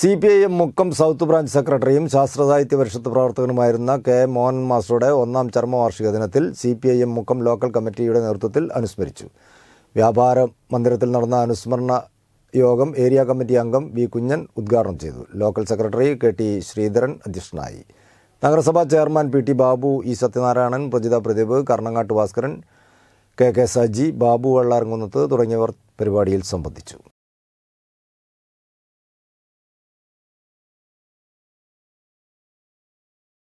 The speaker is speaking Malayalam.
C P I M Mukkam south branch സെക്രട്ടറിയും ശാസ്ത്ര സാഹിത്യ പരിഷത്ത് പ്രവർത്തകനുമായിരുന്ന കെ മോഹൻ മാസ്റ്ററുടെ ഒന്നാം ചർമ്മവാർഷിക ദിനത്തിൽ C P I M Mukkam local കമ്മിറ്റിയുടെ നേതൃത്വത്തിൽ അനുസ്മരിച്ചു വ്യാപാര മന്ദിരത്തിൽ നടന്ന അനുസ്മരണ യോഗം ഏരിയ കമ്മിറ്റി അംഗം വി കുഞ്ഞൻ ഉദ്ഘാടനം ചെയ്തു local secretary K T Sreedharan അധ്യക്ഷനായി നഗരസഭാ chairman P T Babu E Sathyanarayanan Prajitha Pradeep Karnangattu Bhaskaran K K Saji Babu Vallarankunnath തുടങ്ങിയവർ പരിപാടിയിൽ സംബന്ധിച്ചു